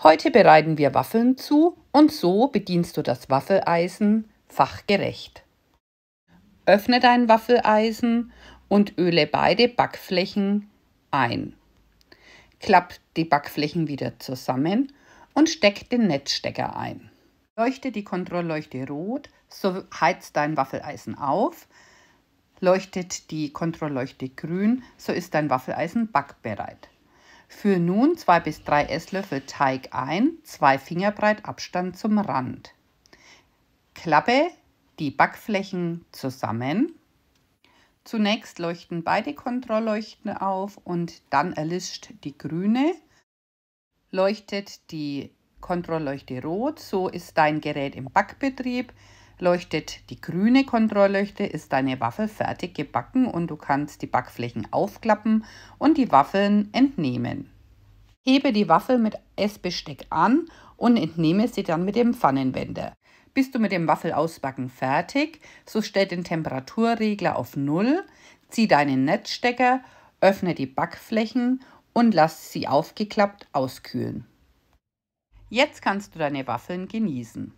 Heute bereiten wir Waffeln zu und so bedienst du das Waffeleisen fachgerecht. Öffne dein Waffeleisen und öle beide Backflächen ein. Klapp die Backflächen wieder zusammen und steck den Netzstecker ein. Leuchte die Kontrollleuchte rot, so heizt dein Waffeleisen auf. Leuchtet die Kontrollleuchte grün, so ist dein Waffeleisen backbereit. Führ nun 2 bis 3 Esslöffel Teig ein, 2 Fingerbreit Abstand zum Rand. Klappe die Backflächen zusammen. Zunächst leuchten beide Kontrollleuchten auf und dann erlischt die grüne. Leuchtet die Kontrollleuchte rot, so ist dein Gerät im Backbetrieb leuchtet die grüne Kontrollleuchte, ist deine Waffel fertig gebacken und du kannst die Backflächen aufklappen und die Waffeln entnehmen. Hebe die Waffel mit Essbesteck an und entnehme sie dann mit dem Pfannenwender. Bist du mit dem Waffelausbacken fertig, so stell den Temperaturregler auf 0, zieh deinen Netzstecker, öffne die Backflächen und lass sie aufgeklappt auskühlen. Jetzt kannst du deine Waffeln genießen.